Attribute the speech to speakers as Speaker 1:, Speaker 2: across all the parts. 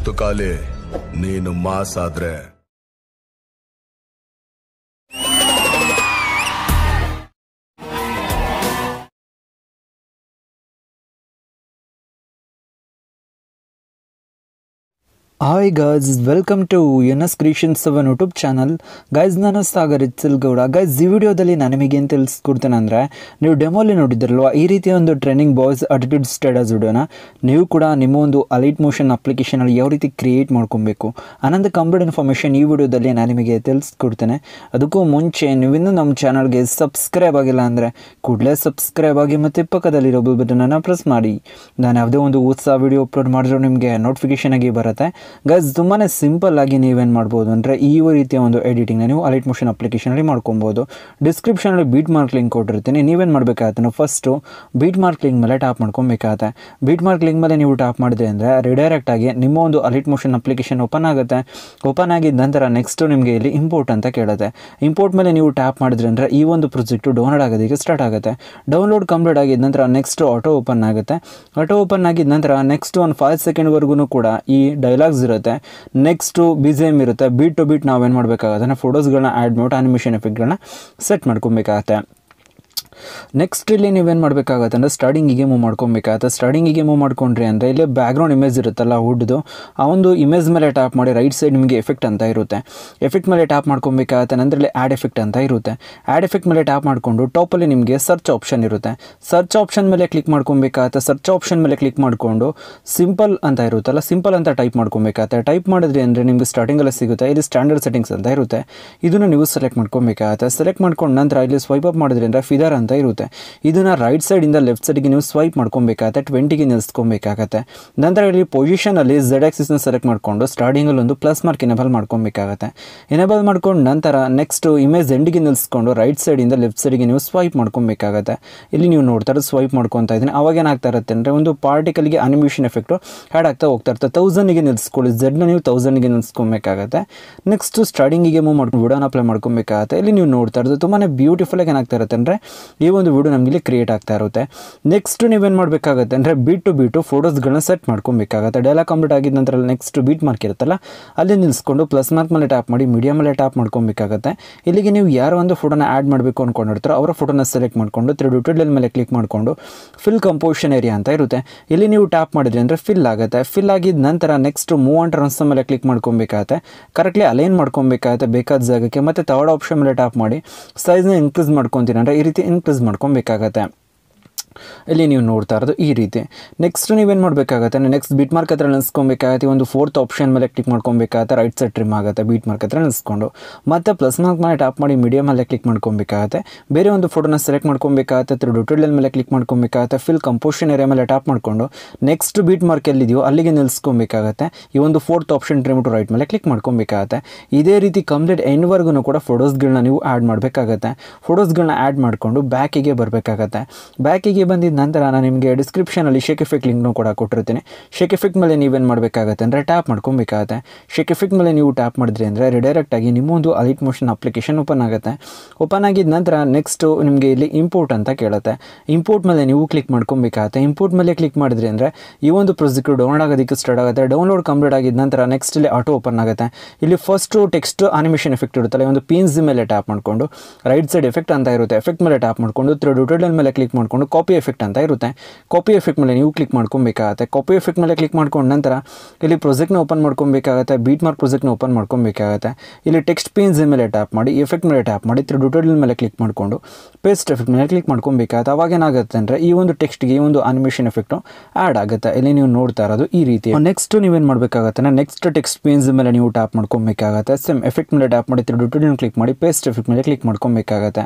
Speaker 1: ಸುತ್ತು ಕಾಲಿ ನೀನು ಮಾಸ್ ಆದ್ರೆ hi guys welcome to N S creation seven YouTube channel guys ನನ್ನ ಸಾಗರ್ ಗೌಡ ಗೈಸ್ ಈ ವಿಡಿಯೋದಲ್ಲಿ ನಾನು ನಿಮಗೇನು ತಿಳಿಸ್ಕೊಡ್ತೇನೆ ಅಂದರೆ ನೀವು ಡೆಮೋಲಿ ನೋಡಿದ್ರಲ್ವ ಈ ರೀತಿಯ ಒಂದು ಟ್ರೈನಿಂಗ್ ಬಾಯ್ಸ್ ಅಟಿಟ್ಯೂಡ್ ಸ್ಟೇಟಸ್ ವಿಡಿಯೋನ ನೀವು ಕೂಡ ನಿಮ್ಮ ಒಂದು ಅಲೈಟ್ ಮೋಷನ್ ಅಪ್ಲಿಕೇಶನಲ್ಲಿ ಯಾವ ರೀತಿ ಕ್ರಿಯೇಟ್ ಮಾಡ್ಕೊಬೇಕು ಆನಂದ ಕಂಪ್ಲೀಟ್ ಇನ್ಫಾರ್ಮೇಷನ್ ಈ ವಿಡಿಯೋದಲ್ಲಿ ನಾನು ನಿಮಗೆ ತಿಳಿಸ್ಕೊಡ್ತೇನೆ ಅದಕ್ಕೂ ಮುಂಚೆ ನೀವಿನ್ನೂ ನಮ್ಮ ಚಾನಲ್ಗೆ ಸಬ್ಸ್ಕ್ರೈಬ್ ಆಗಿಲ್ಲ ಅಂದರೆ ಕೂಡಲೇ ಸಬ್ಸ್ಕ್ರೈಬ್ ಆಗಿ ಮತ್ತು ಪಕ್ಕದಲ್ಲಿರೋ ಬಟನನ್ನು ಪ್ರೆಸ್ ಮಾಡಿ ನಾನು ಯಾವುದೇ ಒಂದು ಉತ್ಸಾಹ ವಿಡಿಯೋ ಅಪ್ಲೋಡ್ ಮಾಡಿದ್ರು ನಿಮಗೆ ನೋಟಿಫಿಕೇಷನ್ ಆಗಿ ಬರುತ್ತೆ ಗೈಸ್ ತುಂಬಾ ಸಿಂಪಲ್ ಆಗಿ ನೀವೇನು ಮಾಡ್ಬೋದು ಅಂದರೆ ಈ ರೀತಿಯ ಒಂದು ಎಡಿಟಿಂಗ್ನ ನೀವು ಅಲೈಟ್ ಮೋಷನ್ ಅಪ್ಲಿಕೇಶನಲ್ಲಿ ಮಾಡ್ಕೊಬೋದು ಡಿಸ್ಕ್ರಿಪ್ಷನಲ್ಲಿ ಬೀಟ್ ಮಾರ್ಕ್ ಲಿಂಕ್ ಕೊಟ್ಟಿರ್ತೀನಿ ನೀವೇನು ಮಾಡಬೇಕಾಗತ್ತೆ ಫಸ್ಟು ಬೀಟ್ ಮಾರ್ಕ್ ಲಿಂಕ್ ಮೇಲೆ ಟ್ಯಾಪ್ ಮಾಡ್ಕೊಬೇಕಾಗತ್ತೆ ಬೀಟ್ ಮಾರ್ಕ್ ಲಿಂಕ್ ಮೇಲೆ ನೀವು ಟ್ಯಾಪ್ ಮಾಡಿದೆ ಅಂದರೆ ರಿಡೈರೆಕ್ಟ್ ಆಗಿ ನಿಮ್ಮ ಒಂದು ಅಲೈಟ್ ಮೋಷನ್ ಅಪ್ಲಿಕೇಶನ್ ಓಪನ್ ಆಗುತ್ತೆ ಓಪನ್ ಆಗಿದ ನಂತರ ನೆಕ್ಸ್ಟು ನಿಮಗೆ ಇಲ್ಲಿ ಇಂಪೋರ್ಟ್ ಅಂತ ಕೇಳುತ್ತೆ ಇಂಪೋರ್ಟ್ ಮೇಲೆ ನೀವು ಟ್ಯಾಪ್ ಮಾಡಿದ್ರೆ ಅಂದರೆ ಈ ಒಂದು ಪ್ರೊಜೆಕ್ಟು ಡೌನ್ಲೋಡ್ ಆಗೋದಕ್ಕೆ ಸ್ಟಾರ್ಟ್ ಆಗುತ್ತೆ ಡೌನ್ಲೋಡ್ ಕಂಪ್ಲೀಟ್ ಆಗಿದ ನಂತರ ನೆಕ್ಸ್ಟ್ ಆಟೋ ಓಪನ್ ಆಗುತ್ತೆ ಆಟೋ ಓಪನ್ ಆಗಿದ ನಂತರ ನೆಕ್ಸ್ಟ್ ಒಂದು ಫೈವ್ ಸೆಕೆಂಡ್ವರೆಗೂ ಕೂಡ ಈ ಡೈಲಾಗ್ಸ್ ಫೋಟೋಸ್ ಇರುತ್ತೆ ನೆಕ್ಸ್ಟು ಬಿ ಜಿ ಎಮ್ ಇರುತ್ತೆ ಬೀಟ್ ಟು ಬೀಟ್ ನಾವೇನು ಮಾಡಬೇಕಾಗುತ್ತೆ ಫೋಟೋಸ್ಗಳನ್ನ ಆ್ಯಡ್ ಮಾಡಿ ಆ್ಯನಿಮೇಷನ್ ಎಫೆಕ್ಟ್ಗಳನ್ನ ಸೆಟ್ ಮಾಡ್ಕೊಬೇಕಾಗತ್ತೆ ನೆಕ್ಸ್ಟ್ ಇಲ್ಲಿ ನೀವೇನು ಮಾಡಬೇಕಾಗತ್ತೆ ಅಂದರೆ ಸ್ಟಾರ್ಟಿಂಗಿಗೆ ಮೂವ್ ಮಾಡ್ಕೊಬೇಕಾಗತ್ತೆ ಸ್ಟಾರ್ಟಿಂಗಿಗೆ ಮೂವ್ ಮಾಡ್ಕೊಂಡ್ರಿ ಅಂದರೆ ಇಲ್ಲಿ ಬ್ಯಾಕ್ಗ್ರೌಂಡ್ ಇಮೇಜ್ ಇರುತ್ತಲ್ಲ ಹುಡ್ದು ಆ ಒಂದು ಇಮೇಜ್ ಮೇಲೆ ಟ್ಯಾಪ್ ಮಾಡಿ ರೈಟ್ ಸೈಡ್ ನಿಮಗೆ ಎಫೆಕ್ಟ್ ಅಂತ ಇರುತ್ತೆ ಎಫೆಕ್ಟ್ ಮೇಲೆ ಟ್ಯಾಪ್ ಮಾಡ್ಕೊಬೇಕಾಗತ್ತೆ ನಂತರ ಇಲ್ಲಿ ಆ್ಯಡ್ ಎಫೆಕ್ಟ್ ಅಂತ ಇರುತ್ತೆ ಆ್ಯಡ್ ಎಫೆಕ್ಟ್ ಮೇಲೆ ಟ್ಯಾಪ್ ಮಾಡಿಕೊಂಡು ಟಾಪಲ್ಲಿ ನಿಮಗೆ ಸರ್ಚ್ ಆಪ್ಷನ್ ಇರುತ್ತೆ ಸರ್ಚ್ ಆಪ್ಷನ್ ಮೇಲೆ ಕ್ಲಿಕ್ ಮಾಡ್ಕೊಬೇಕಾಗತ್ತೆ ಸರ್ಚ್ ಆಪ್ಷನ್ ಮೇಲೆ ಕ್ಲಿಕ್ ಮಾಡಿಕೊಂಡು ಸಿಂಪಲ್ ಅಂತ ಇರುತ್ತಲ್ಲ ಸಿಂಪಲ್ ಅಂತ ಟೈಪ್ ಮಾಡ್ಕೊಬೇಕಾಗತ್ತೆ ಟೈಪ್ ಮಾಡಿದ್ರಿ ಅಂದರೆ ನಿಮಗೆ ಎಲ್ಲ ಸಿಗುತ್ತೆ ಇಲ್ಲಿ ಸ್ಟ್ಯಾಂಡರ್ಡ್ ಸೆಟ್ಟಿಂಗ್ಸ್ ಅಂತ ಇರುತ್ತೆ ಇದನ್ನು ನೀವು ಸೆಲೆಕ್ಟ್ ಮಾಡ್ಕೊಬೇಕಾಗತ್ತೆ ಸೆಲೆಕ್ಟ್ ಮಾಡ್ಕೊಂಡು ನಂತರ ಇಲ್ಲಿ ಸ್ವೈಪ್ ಅಪ್ ಮಾಡಿದ್ರೆ ಫಿದರ್ ಅಂತ ಅಂತ ಇರುತ್ತೆ ಇದನ್ನು ರೈಟ್ ಸೈಡಿಂದ ಲೆಫ್ಟ್ ಸೈಡ್ಗೆ ನೀವು ಸ್ವೈಪ್ ಮಾಡ್ಕೊಬೇಕಾಗತ್ತೆ ಟ್ವೆಂಟಿಗೆ ನಿಲ್ಸ್ಕೊಬೇಕಾಗತ್ತೆ ನಂತರ ಇಲ್ಲಿ ಪೊಸಿಷನಲ್ಲಿ ಝೆಡ್ ಆಕ್ಸಿಸ್ನ ಸೆಲೆಕ್ಟ್ ಮಾಡಿಕೊಂಡು ಸ್ಟಾರ್ಟಿಂಗಲ್ಲಿ ಒಂದು ಪ್ಲಸ್ ಮಾರ್ಕ್ ಎನೇಬಲ್ ಮಾಡ್ಕೊಬೇಕಾಗತ್ತೆ ಎನೇಬಲ್ ಮಾಡ್ಕೊಂಡು ನಂತರ ನೆಕ್ಸ್ಟ್ ಇಮೇಜ್ ಎಂಡಿಗೆ ನಿಲ್ಸ್ಕೊಂಡು ರೈಟ್ ಸೈಡಿಂದ ಲೆಫ್ಟ್ ಸೈಡ್ಗೆ ನೀವು ಸ್ವೈಪ್ ಮಾಡ್ಕೊಬೇಕಾಗತ್ತೆ ಇಲ್ಲಿ ನೀವು ನೋಡ್ತಾ ಇರೋದು ಸ್ವೈಪ್ ಮಾಡ್ಕೊತಾ ಇದ್ದೀನಿ ಅವಾಗ ಏನಾಗ್ತಾ ಇರುತ್ತೆ ಅಂದರೆ ಒಂದು ಪಾರ್ಟಿಕಲ್ಗೆ ಅನಿಮೇಷನ್ ಎಫೆಕ್ಟು ಆ್ಯಡ್ ಆಗ್ತಾ ಹೋಗ್ತಾ ಇರುತ್ತೆ ತೌಸಂಡಿಗೆ ನಿಲ್ಲಿಸ್ಕೊಳ್ಳಿ ಝೆಡ್ನ ನೀವು ತೌಸಂಡಿಗೆ ನಿಲ್ಸ್ಕೊಬೇಕಾಗತ್ತೆ ನೆಕ್ಸ್ಟ್ ಸ್ಟಾರ್ಟಿಂಗಿಗೆ ಮೂವ್ ಮಾಡ್ಕೊಂಡು ವಿಡೋನ್ ಅಪ್ಲೈ ಮಾಡ್ಕೊಬೇಕಾಗತ್ತೆ ಇಲ್ಲಿ ನೀವು ನೋಡ್ತಾ ಇರೋದು ತುಂಬಾ ಆಗಿ ಏನಾಗ್ತಾ ಇರುತ್ತೆ ಅಂದರೆ ಈ ಒಂದು ವಿಡಿಯೋ ನಮಗೆ ಕ್ರಿಯೇಟ್ ಆಗ್ತಾ ಇರುತ್ತೆ ನೆಕ್ಸ್ಟ್ ನೀವೇನು ಮಾಡಬೇಕಾಗುತ್ತೆ ಅಂದರೆ ಬೀಟ್ ಟು ಬೀಟು ಫೋಟೋಸ್ಗಳನ್ನ ಸೆಟ್ ಮಾಡ್ಕೊಬೇಕಾಗುತ್ತೆ ಡೈಲಾಗ್ ಕಂಪ್ಲೀಟ್ ಆಗಿದ ನಂತರ ನೆಕ್ಸ್ಟ್ ಬೀಟ್ ಮಾರ್ಕ್ ಇರುತ್ತಲ್ಲ ಅಲ್ಲಿ ನಿಲ್ಲಿಸ್ಕೊಂಡು ಪ್ಲಸ್ ಮಾರ್ಕ್ ಮೇಲೆ ಟ್ಯಾಪ್ ಮಾಡಿ ಮೀಡಿಯಮ್ ಮೇಲೆ ಟ್ಯಾಪ್ ಮಾಡ್ಕೊಬೇಕಾಗುತ್ತೆ ಇಲ್ಲಿಗೆ ನೀವು ಯಾರೋ ಒಂದು ಫೋಟೋನ ಆ್ಯಡ್ ಮಾಡಬೇಕು ಅಂದ್ಕೊಂಡಿರ್ತಾರೋ ಅವರ ಫೋಟೋನ ಸೆಲೆಕ್ಟ್ ಮಾಡಿಕೊಂಡು ತ್ರೀ ಡ್ಯೂಟೆಲ್ ಮೇಲೆ ಕ್ಲಿಕ್ ಮಾಡಿಕೊಂಡು ಫಿಲ್ ಕಂಪೋಸಿಷನ್ ಏರಿಯಾ ಅಂತ ಇರುತ್ತೆ ಇಲ್ಲಿ ನೀವು ಟ್ಯಾಪ್ ಮಾಡಿದ್ರಿ ಅಂದರೆ ಫಿಲ್ ಆಗುತ್ತೆ ಫಿಲ್ ಆಗಿದ ನಂತರ ನೆಕ್ಸ್ಟ್ ಮೂವ್ ಆನ್ ಮೇಲೆ ಕ್ಲಿಕ್ ಮಾಡ್ಕೊಬೇಕಾಗುತ್ತೆ ಕರೆಕ್ಟ್ಲಿ ಅಲೈನ್ ಮಾಡ್ಕೊಬೇಕಾಗುತ್ತೆ ಬೇಕಾದ ಜಾಗಕ್ಕೆ ಮತ್ತು ತರ್ಡ್ ಆಪ್ಷನ್ ಮೇಲೆ ಟ್ಯಾಪ್ ಮಾಡಿ ಸೈಜ್ನ ಇನ್ಕ್ರೀಸ್ ಮಾಡ್ಕೊತೀನಿ ಅಂದರೆ ಈ ರೀತಿ ಇನ್ಕ್ ಎಕ್ಸ್ಪ್ರೆಸ್ ಮಾಡ್ಕೊಬೇಕಾಗತ್ತೆ ಇಲ್ಲಿ ನೀವು ನೋಡ್ತಾ ಇರೋದು ಈ ರೀತಿ ನೆಕ್ಸ್ಟ್ ನೀವೇನು ಮಾಡಬೇಕಾಗತ್ತೆ ನೆಕ್ಸ್ಟ್ ಬೀಟ್ ಮಾರ್ಕ್ ಹತ್ರ ನೆನೆಸ್ಕೊಬೇಕಾಗತ್ತೆ ಒಂದು ಫೋರ್ತ್ ಆಪ್ಷನ್ ಮೇಲೆ ಕ್ಲಿಕ್ ಮಾಡ್ಕೊಬೇಕಾಗತ್ತೆ ರೈಟ್ ಸೈಡ್ ಟ್ರಿಮ್ ಆಗುತ್ತೆ ಬೀಟ್ ಮಾರ್ಕ್ ಹತ್ರ ನೆನೆಸ್ಕೊಂಡು ಮತ್ತೆ ಪ್ಲಸ್ ಮಾರ್ಕ್ ಮೇಲೆ ಟ್ಯಾಪ್ ಮಾಡಿ ಮೀಡಿಯಮ್ ಮೇಲೆ ಕ್ಲಿಕ್ ಮಾಡ್ಕೊಬೇಕಾಗತ್ತೆ ಬೇರೆ ಒಂದು ಫೋಟೋನ ಸೆಲೆಕ್ಟ್ ಮಾಡ್ಕೊಬೇಕಾಗತ್ತೆ ಥ್ರೂ ಡೊಟೆಡ್ ಮೇಲೆ ಕ್ಲಿಕ್ ಮಾಡ್ಕೊಬೇಕಾಗತ್ತೆ ಫಿಲ್ ಕಂಪೋಷನ್ ಏರಿಯಾ ಮೇಲೆ ಟ್ಯಾಪ್ ಮಾಡಿಕೊಂಡು ನೆಕ್ಸ್ಟ್ ಬೀಟ್ ಮಾರ್ಕ್ ಎಲ್ಲಿದೆಯೋ ಅಲ್ಲಿಗೆ ನೆಲೆಸ್ಕೊಬೇಕಾಗತ್ತೆ ಈ ಒಂದು fourth option trim to right ಮೇಲೆ ಕ್ಲಿಕ್ ಮಾಡ್ಕೊಬೇಕಾಗತ್ತೆ ಇದೇ ರೀತಿ ಕಂಪ್ಲೀಟ್ ವರ್ಗೂ ಕೂಡ ಫೋಟೋಸ್ಗಳನ್ನ ನೀವು ಆ್ಯಡ್ ಮಾಡಬೇಕಾಗತ್ತೆ ಫೋಟೋಸ್ಗಳನ್ನ ಆ್ಯಡ್ ಮಾಡಿಕೊಂಡು ಬ್ಯಾಕಿಗೆ ಬರಬೇಕಾಗತ್ತೆ ಬ್ಯಾಕಿಗೆ ಇಲ್ಲಿಗೆ ಬಂದಿದ ನಂತರ ನಾನು ನಿಮಗೆ ಡಿಸ್ಕ್ರಿಪ್ಷನಲ್ಲಿ ಶೇಕ್ ಎಫೆಕ್ಟ್ ಲಿಂಕ್ನೂ ಕೂಡ ಕೊಟ್ಟಿರ್ತೀನಿ ಶೇಕ್ ಎಫೆಕ್ಟ್ ಮೇಲೆ ನೀವೇನು ಮಾಡಬೇಕಾಗತ್ತೆ ಅಂದರೆ ಟ್ಯಾಪ್ ಮಾಡ್ಕೊಬೇಕಾಗತ್ತೆ ಶೇಕ್ ಎಫೆಕ್ಟ್ ಮೇಲೆ ನೀವು ಟ್ಯಾಪ್ ಮಾಡಿದ್ರಿ ಅಂದರೆ ನಿಮ್ಮ ನಿಮ್ಮೊಂದು ಅಲಿಟ್ ಮೋಷನ್ ಅಪ್ಲಿಕೇಶನ್ ಓಪನ್ ಆಗುತ್ತೆ ಓಪನ್ ಆಗಿದ ನಂತರ ನೆಕ್ಸ್ಟು ನಿಮಗೆ ಇಲ್ಲಿ ಇಂಪೋರ್ಟ್ ಅಂತ ಕೇಳುತ್ತೆ ಇಂಪೋರ್ಟ್ ಮೇಲೆ ನೀವು ಕ್ಲಿಕ್ ಮಾಡ್ಕೊಬೇಕಾಗತ್ತೆ ಇಂಪೋರ್ಟ್ ಮೇಲೆ ಕ್ಲಿಕ್ ಮಾಡಿದ್ರಿ ಅಂದರೆ ಈ ಒಂದು ಪ್ರೊಸೆಕ್ಟು ಡೌನ್ಲೋಡ್ ಆಗೋದಕ್ಕೆ ಸ್ಟಾರ್ಟ್ ಆಗುತ್ತೆ ಡೌನ್ಲೋಡ್ ಕಂಪ್ಲೀಟ್ ಆಗಿದ ನಂತರ ನೆಕ್ಸ್ಟ್ ಇಲ್ಲಿ ಆಟೋ ಓಪನ್ ಆಗುತ್ತೆ ಇಲ್ಲಿ ಫಸ್ಟು ಟೆಕ್ಸ್ಟ್ ಅನಿಮೇಷನ್ ಎಫೆಕ್ಟ್ ಇರುತ್ತಲ್ಲ ಒಂದು ಪೀನ್ಸ್ ಮೇಲೆ ಟ್ಯಾಪ್ ಮಾಡಿಕೊಂಡು ರೈಟ್ ಸೈಡ್ ಎಫೆಕ್ಟ್ ಅಂತ ಇರುತ್ತೆ ಎಫೆಕ್ಟ್ ಮೇಲೆ ಟ್ಯಾಪ್ ಮಾಡಿಕೊಂಡು ತ್ರೀ ಡ್ಯೂಟೋರಿಯಲ್ ಮೇಲೆ ಕ್ಲಿಕ್ ಮಾಡಿಕೊಂಡು ಕಾಪಿ ಕಾಪಿ ಎಫೆಕ್ಟ್ ಅಂತ ಇರುತ್ತೆ ಕಾಪಿ ಎಫೆಕ್ಟ್ ಮೇಲೆ ನೀವು ಕ್ಲಿಕ್ ಮಾಡ್ಕೊಬೇಕಾಗತ್ತೆ ಕಾಪಿ ಎಫೆಕ್ಟ್ ಮೇಲೆ ಕ್ಲಿಕ್ ಮಾಡ್ಕೊಂಡು ನಂತರ ಇಲ್ಲಿ ಪ್ರೊಜೆಕ್ಟ್ನ ಓಪನ್ ಮಾಡ್ಕೊಬೇಕಾಗತ್ತೆ ಬೀಟ್ ಮಾರ್ಕ್ ಪ್ರೊಜೆಕ್ಟ್ನ ಓಪನ್ ಮಾಡ್ಕೊಬೇಕಾಗತ್ತೆ ಇಲ್ಲಿ ಟೆಕ್ಸ್ಟ್ ಪೇನ್ಸ್ ಮೇಲೆ ಟ್ಯಾಪ್ ಮಾಡಿ ಎಫೆಕ್ಟ್ ಮೇಲೆ ಟ್ಯಾಪ್ ಮಾಡಿ ಟ್ಯೂಟೋರಿಯಲ್ ಮೇಲೆ ಕ್ಲಿಕ್ ಮಾಡಿಕೊಂಡು ಪೇಸ್ಟ್ ಎಫೆಕ್ಟ್ ಮೇಲೆ ಕ್ಲಿಕ್ ಮಾಡ್ಕೊಬೇಕಾಗತ್ತೆ ಅವಾಗ ಏನಾಗುತ್ತೆ ಅಂದರೆ ಈ ಒಂದು ಟೆಕ್ಸ್ಟ್ಗೆ ಈ ಒಂದು ಅನಿಮೇಷನ್ ಎಫೆಕ್ಟು ಆ್ಯಡ್ ಆಗುತ್ತೆ ಇಲ್ಲಿ ನೀವು ನೋಡ್ತಾ ಇರೋದು ಈ ರೀತಿ ನೆಕ್ಸ್ಟ್ ನೀವೇನು ಮಾಡಬೇಕಾಗತ್ತೆ ನೆಕ್ಸ್ಟ್ ಟೆಕ್ಸ್ಟ್ ಪೇನ್ಸ್ ಮೇಲೆ ನೀವು ಟ್ಯಾಪ್ ಮಾಡ್ಕೊಬೇಕಾಗತ್ತೆ ಸೇಮ್ ಎಫೆಕ್ಟ್ ಮೇಲೆ ಟ್ಯಾಪ್ ಮಾಡಿ ತ್ರಿಡ್ಯೂಟಲ್ ಕ್ಲಿಕ್ ಮಾಡಿ ಪೇಸ್ಟ್ ಎಫೆಕ್ಟ್ ಮೇಲೆ ಕ್ಲಿಕ್ ಮಾಡ್ಕೊಬೇಕಾಗತ್ತೆ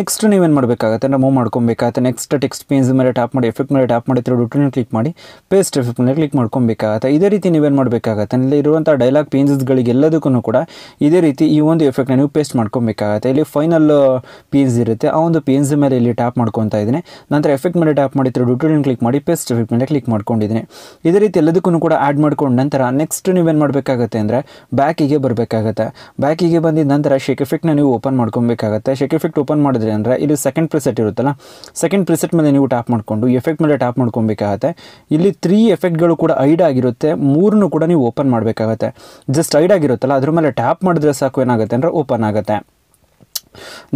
Speaker 1: ನೆಕ್ಸ್ಟ್ ನೀವೇನು ಮಾಡಬೇಕಾಗತ್ತೆ ಮೂವ್ ಮಾಡ್ಕೊಬೇಕಾಗತ್ತೆ ನೆಕ್ಸ್ಟ್ ಟೆಕ್ಸ್ಟ್ ಟೆಕ್ಸ್ಟ್ ಪೇನ್ಸ್ ಮೇಲೆ ಟ್ಯಾಪ್ ಮಾಡಿ ಎಫೆಕ್ಟ್ ಮೇಲೆ ಟ್ಯಾಪ್ ಮಾಡಿ ಡುಟ್ರಿನ ಕ್ಲಿಕ್ ಮಾಡಿ ಪೇಸ್ಟ್ ಎಫೆಕ್ಟ್ ಮೇಲೆ ಕ್ಲಿಕ್ ಮಾಡ್ಕೊಬೇಕಾಗತ್ತೆ ಇದೇ ರೀತಿ ನೀವೇನು ಮಾಡಬೇಕಾಗತ್ತೆ ಅಲ್ಲಿ ಇರುವಂಥ ಡೈಲಾಗ್ ಪೇಂಜಸ್ಗಳಿಗೆಲ್ಲದಕ್ಕೂ ಕೂಡ ಇದೇ ರೀತಿ ಈ ಒಂದು ಎಫೆಕ್ಟ್ನ ನೀವು ಪೇಸ್ಟ್ ಮಾಡ್ಕೊಬೇಕಾಗತ್ತೆ ಇಲ್ಲಿ ಫೈನಲ್ ಪೇಜ್ ಇರುತ್ತೆ ಆ ಒಂದು ಪೇಂಜ್ ಮೇಲೆ ಇಲ್ಲಿ ಟ್ಯಾಪ್ ಮಾಡ್ಕೊತಾ ಇದ್ದೀನಿ ನಂತರ ಎಫೆಕ್ಟ್ ಮೇಲೆ ಟ್ಯಾಪ್ ಮಾಡಿ ಡುಟ್ರಿನ ಕ್ಲಿಕ್ ಮಾಡಿ ಪೇಸ್ಟ್ ಎಫೆಕ್ಟ್ ಮೇಲೆ ಕ್ಲಿಕ್ ಮಾಡ್ಕೊಂಡಿದ್ದೀನಿ ಇದೇ ರೀತಿ ಎಲ್ಲದಕ್ಕೂ ಕೂಡ ಆ್ಯಡ್ ಮಾಡ್ಕೊಂಡು ನಂತರ ನೆಕ್ಸ್ಟ್ ನೀವೇನು ಮಾಡಬೇಕಾಗತ್ತೆ ಅಂದರೆ ಬ್ಯಾಕಿಗೆ ಬರಬೇಕಾಗತ್ತೆ ಬ್ಯಾಕಿಗೆ ಬಂದಿದ ನಂತರ ಶೇಕ್ ಎಫೆಕ್ಟ್ನ ನೀವು ಓಪನ್ ಮಾಡ್ಕೊಬೇಕಾಗತ್ತೆ ಶೇಕ್ ಎಫೆಕ್ಟ್ ಓಪನ್ ಮಾಡಿದ್ರೆ ಅಂದರೆ ಇಲ್ಲಿ ಸೆಕೆಂಡ್ ಪ್ರಿಸೆಟ್ ಇರುತ್ತಲ್ಲ ಸೆಕೆಂಡ್ ಪ್ರಿಸೆಟ್ ಮೇಲೆ ಮೇಲೆ ನೀವು ಟ್ಯಾಪ್ ಮಾಡಿಕೊಂಡು ಎಫೆಕ್ಟ್ ಮೇಲೆ ಟ್ಯಾಪ್ ಮಾಡ್ಕೊಬೇಕಾಗತ್ತೆ ಇಲ್ಲಿ ತ್ರೀ ಎಫೆಕ್ಟ್ಗಳು ಕೂಡ ಐಡ್ ಆಗಿರುತ್ತೆ ಮೂರನ್ನು ಕೂಡ ನೀವು ಓಪನ್ ಮಾಡಬೇಕಾಗತ್ತೆ ಜಸ್ಟ್ ಐಡ್ ಆಗಿರುತ್ತಲ್ಲ ಅದ್ರ ಮೇಲೆ ಟ್ಯಾಪ್ ಮಾಡಿದ್ರೆ ಸಾಕು ಏನಾಗುತ್ತೆ ಅಂದರೆ ಓಪನ್ ಆಗುತ್ತೆ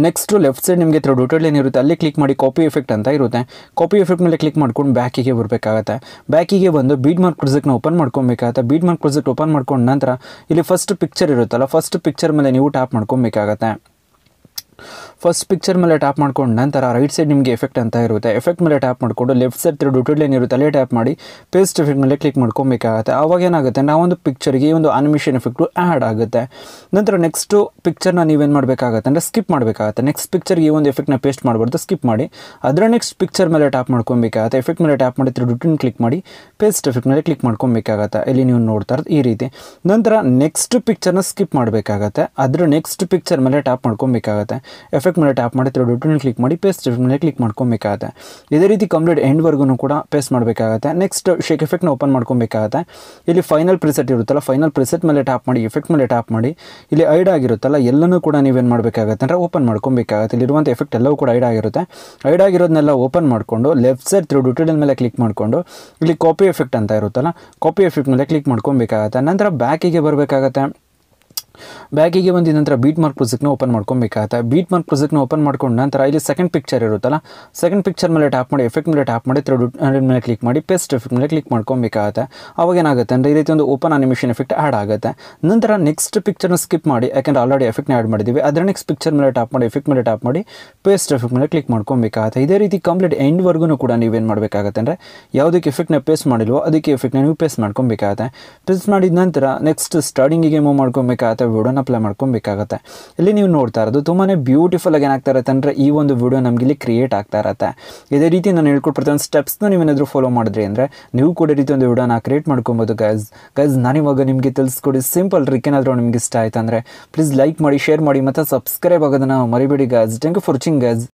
Speaker 1: ನೆಕ್ಸ್ಟು ಲೆಫ್ಟ್ ಸೈಡ್ ನಿಮಗೆ ಥ್ರೂ ಏನಿರುತ್ತೆ ಲೈನ್ ಅಲ್ಲಿ ಕ್ಲಿಕ್ ಮಾಡಿ ಕಾಪಿ ಎಫೆಕ್ಟ್ ಅಂತ ಇರುತ್ತೆ ಕಾಪಿ ಎಫೆಕ್ಟ್ ಮೇಲೆ ಕ್ಲಿಕ್ ಮಾಡ್ಕೊಂಡು ಬ್ಯಾಕಿಗೆ ಬರಬೇಕಾಗತ್ತೆ ಬ್ಯಾಕಿಗೆ ಬಂದು ಬೀಡ್ ಮಾರ್ಕ್ ಪ್ರೊಜೆಕ್ಟ್ನ ಓಪನ್ ಮಾಡ್ಕೊಬೇಕಾಗತ್ತೆ ಬೀಡ್ ಮಾರ್ಕ್ ಪ್ರೊಜೆಕ್ಟ್ ಓಪನ್ ಮಾಡ್ಕೊಂಡ ನಂತರ ಇಲ್ಲಿ ಫಸ್ಟ್ ಪಿಕ್ಚರ್ ಇರುತ್ತಲ್ಲ ಫಸ್ಟ್ ಪಿಕ್ಚರ್ ಮೇಲೆ ನೀವು ಟ್ಯಾಪ್ ಮಾಡ್ಕೊಬೇಕಾಗತ್ತೆ ಫಸ್ಟ್ ಪಿಕ್ಚರ್ ಮೇಲೆ ಟ್ಯಾಪ್ ಮಾಡ್ಕೊಂಡು ನಂತರ ರೈಟ್ ಸೈಡ್ ನಿಮಗೆ ಎಫೆಕ್ಟ್ ಅಂತ ಇರುತ್ತೆ ಎಫೆಕ್ಟ್ ಮೇಲೆ ಟ್ಯಾಪ್ ಮಾಡಿಕೊಂಡು ಲೆಫ್ಟ್ ಸೈಡ್ ಡ್ಯೂಟಿ ಲೈನ್ ಇರುತ್ತೆ ಅಲ್ಲೇ ಟ್ಯಾಪ್ ಮಾಡಿ ಪೇಸ್ಟ್ ಎಫೆಕ್ಟ್ ಮೇಲೆ ಕ್ಲಿಕ್ ಮಾಡ್ಕೊಬೇಕಾಗುತ್ತೆ ಆವಾಗ ಏನಾಗುತ್ತೆ ನಾವೊಂದು ಪಿಕ್ಚರ್ಗೆ ಒಂದು ಅನಿಮೇಷನ್ ಎಫೆಕ್ಟು ಆ್ಯಡ್ ಆಗುತ್ತೆ ನಂತರ ನೆಕ್ಸ್ಟು ಪಿಕ್ಚರ್ನ ನೀವೇನು ಮಾಡಬೇಕಾಗತ್ತೆ ಅಂದರೆ ಸ್ಕಿಪ್ ಮಾಡಬೇಕಾಗುತ್ತೆ ನೆಕ್ಸ್ಟ್ ಪಿಕ್ಚರ್ಗೆ ಈ ಒಂದು ಎಫೆಕ್ಟ್ನ ಪೇಸ್ಟ್ ಮಾಡಬಾರ್ದು ಸ್ಕಿಪ್ ಮಾಡಿ ಅದರ ನೆಕ್ಸ್ಟ್ ಪಿಕ್ಚರ್ ಮೇಲೆ ಟ್ಯಾಪ್ ಮಾಡ್ಕೊಬೇಕಾಗುತ್ತೆ ಎಫೆಕ್ಟ್ ಮೇಲೆ ಟ್ಯಾಪ್ ಮಾಡಿ ಡ್ಯೂಟಿನ್ ಕ್ಲಿಕ್ ಮಾಡಿ ಪೇಸ್ಟ್ ಎಫೆಕ್ಟ್ ಮೇಲೆ ಕ್ಲಿಕ್ ಮಾಡ್ಕೊಬೇಕಾಗತ್ತೆ ಇಲ್ಲಿ ನೀವು ನೋಡ್ತಾ ಇರೋದು ಈ ರೀತಿ ನಂತರ ನೆಕ್ಸ್ಟ್ ಪಿಕ್ಚರ್ನ ಸ್ಕಿಪ್ ಮಾಡಬೇಕಾಗತ್ತೆ ಅದರ ನೆಕ್ಸ್ಟ್ ಪಿಕ್ಚರ್ ಮೇಲೆ ಟ್ಯಾಪ್ ಮಾಡ್ಕೊಬೇಕಾಗತ್ತೆ ಎಫೆಕ್ಟ್ ಮೇಲೆ ಟ್ಯಾಪ್ ಮಾಡಿ ತಿರುಗಿ ಡಾಟ್ ಕ್ಲಿಕ್ ಮಾಡಿ ಪೇಸ್ಟ್ ಮೇಲೆ ಕ್ಲಿಕ್ ಮಾಡ್ಕೊಬೇಕಾಗುತ್ತೆ ಇದೇ ರೀತಿ ಕಂಪ್ಲೀಟ್ ಎಂಡ್ವರೆಗೂ ಕೂಡ ಪೇಸ್ಟ್ ಮಾಡಬೇಕಾಗುತ್ತೆ ನೆಕ್ಸ್ಟ್ ಶೇಕ್ ಎಫೆಕ್ಟ್ನ ಓಪನ್ ಮಾಡ್ಕೊಬೇಕಾಗತ್ತೆ ಇಲ್ಲಿ ಫೈನಲ್ ಪ್ರಿಸೆಟ್ ಇರುತ್ತಲ್ಲ ಫೈನಲ್ ಪ್ರಿಸೆಟ್ ಮೇಲೆ ಟ್ಯಾಪ್ ಮಾಡಿ ಎಫೆಕ್ಟ್ ಮೇಲೆ ಟ್ಯಾಪ್ ಮಾಡಿ ಇಲ್ಲಿ ಐಡ್ ಆಗಿರುತ್ತಲ್ಲ ಎಲ್ಲನೂ ಕೂಡ ನೀವೇನು ಮಾಡಬೇಕಾಗತ್ತೆ ಅಂದರೆ ಓಪನ್ ಮಾಡ್ಕೊಬೇಕಾಗುತ್ತೆ ಇಲ್ಲಿರುವಂಥ ಎಫೆಕ್ಟ್ ಎಲ್ಲವೂ ಕೂಡ ಐಡ್ ಆಗಿರುತ್ತೆ ಐಡ್ ಆಗಿರೋದನ್ನೆಲ್ಲ ಓಪನ್ ಮಾಡಿಕೊಂಡು ಲೆಫ್ಟ್ ಸೈಡ್ ತ್ರೂ ಡ್ಯೂಟಲ್ ಮೇಲೆ ಕ್ಲಿಕ್ ಮಾಡಿಕೊಂಡು ಇಲ್ಲಿ ಕಾಪಿ ಎಫೆಕ್ಟ್ ಅಂತ ಇರುತ್ತಲ್ಲ ಕಾಪಿ ಎಫೆಕ್ಟ್ ಮೇಲೆ ಕ್ಲಿಕ್ ಮಾಡ್ಕೊಬೇಕಾಗತ್ತೆ ನಂತರ ಬ್ಯಾಕಿಗೆ ಬರಬೇಕಾಗತ್ತೆ ಬ್ಯಾಗಿಗೆ ಬಂದ ನಂತರ ಬೀಟ್ ಮಾರ್ಕ್ ಪ್ರೊಜೆಕ್ಟ್ನ ಓಪನ್ ಮಾಡ್ಕೊಬೇಕಾಗುತ್ತೆ ಬೀಟ್ ಮಾರ್ಕ್ ಪ್ರೊಜೆಕ್ಟ್ನ ಓಪನ್ ಮಾಡ್ಕೊಂಡು ನಂತರ ಇಲ್ಲಿ ಸೆಕೆಂಡ್ ಪಿಕ್ಚರ್ ಇರುತ್ತಲ್ಲ ಸೆಕೆಂಡ್ ಪಿಕ್ಚರ್ ಮೇಲೆ ಟ್ಯಾಪ್ ಮಾಡಿ ಎಫೆಕ್ಟ್ ಮೇಲೆ ಟ್ಯಾಪ್ ಮಾಡಿ ತ್ರೆಡ್ ಮೇಲೆ ಕ್ಲಿಕ್ ಮಾಡಿ ಪೇಸ್ಟ್ ಎಫೆಕ್ಟ್ ಮೇಲೆ ಕ್ಲಿಕ್ ಮಾಡ್ಕೊಬೇಕಾಗುತ್ತೆ ಅವಾಗ ಏನಾಗುತ್ತೆ ಅಂದರೆ ಈ ರೀತಿ ಒಂದು ಓಪನ್ ಅನಿಮೇಷನ್ ಎಫೆಕ್ಟ್ ಆ್ಯಡ್ ಆಗುತ್ತೆ ನಂತರ ನೆಕ್ಸ್ಟ್ ಪಿಕ್ಚರ್ನ ಸ್ಕಿಪ್ ಮಾಡಿ ಯಾಕೆಂದರೆ ಆಲ್ರೆಡಿ ಎಫೆಕ್ಟ್ನ ಆ್ಯಡ್ ಮಾಡಿದ್ದೀವಿ ಅದರ ನೆಕ್ಸ್ಟ್ ಪಿಕ್ಚರ್ ಮೇಲೆ ಟ್ಯಾಪ್ ಮಾಡಿ ಎಫೆಕ್ಟ್ ಮೇಲೆ ಟ್ಯಾಪ್ ಮಾಡಿ ಪೇಸ್ಟ್ ಎಫೆಕ್ಟ್ ಮೇಲೆ ಕ್ಲಿಕ್ ಮಾಡ್ಕೊಬೇಕಾಗುತ್ತೆ ಇದೇ ರೀತಿ ಕಂಪ್ಲೀಟ್ ಎಂಡ್ ವರ್ಗೂ ಕೂಡ ನೀವೇನು ಮಾಡಬೇಕಾಗತ್ತೆ ಅಂದರೆ ಯಾವುದಕ್ಕೆ ಎಫೆಕ್ಟ್ನ ಪೇಸ್ಟ್ ಮಾಡಿಲ್ವೋ ಅದಕ್ಕೆ ಎಫೆಕ್ಟ್ನ ನೀವು ಪೇಸ್ಟ್ ಮಾಡ್ಕೊಬೇಕಾಗತ್ತೆ ಪೇಸ್ಟ್ ಮಾಡಿದ ನಂತರ ನೆಕ್ಸ್ಟ್ ಸ್ಟಾರ್ಟಿಂಗಿಗೆ ಮೂವ್ ಮಾಡ್ಕೊಬೇಕಾಗತ್ತೆ ಮತ್ತು ವಿಡಿಯೋನ ಅಪ್ಲೈ ಮಾಡ್ಕೊಬೇಕಾಗತ್ತೆ ಇಲ್ಲಿ ನೀವು ನೋಡ್ತಾ ಇರೋದು ತುಂಬಾ ಬ್ಯೂಟಿಫುಲ್ ಆಗಿ ಏನಾಗ್ತಾ ಇರುತ್ತೆ ಅಂದರೆ ಈ ಒಂದು ವಿಡಿಯೋ ನಮಗೆ ಇಲ್ಲಿ ಕ್ರಿಯೇಟ್ ಆಗ್ತಾ ಇರತ್ತೆ ಇದೇ ರೀತಿ ನಾನು ಹೇಳ್ಕೊಟ್ಟು ಒಂದು ಸ್ಟೆಪ್ಸ್ನ ನೀವೇನಾದರೂ ಫಾಲೋ ಮಾಡಿದ್ರಿ ಅಂದರೆ ನೀವು ಕೂಡ ರೀತಿ ಒಂದು ವಿಡಿಯೋನ ಕ್ರಿಯೇಟ್ ಮಾಡ್ಕೊಬೋದು ಗೈಸ್ ಗೈಸ್ ಇವಾಗ ನಿಮಗೆ ತಿಳಿಸ್ಕೊಡಿ ಸಿಂಪಲ್ ರಿಕ್ ಏನಾದರೂ ನಿಮಗೆ ಇಷ್ಟ ಆಯ್ತು ಅಂದರೆ ಪ್ಲೀಸ್ ಲೈಕ್ ಮಾಡಿ ಶೇರ್ ಮಾಡಿ ಮತ್ತು ಸಬ್ಸ್ಕ್ರೈಬ್ ಆಗೋದನ್ನು ಮರಿಬೇಡಿ guys thank you for watching guys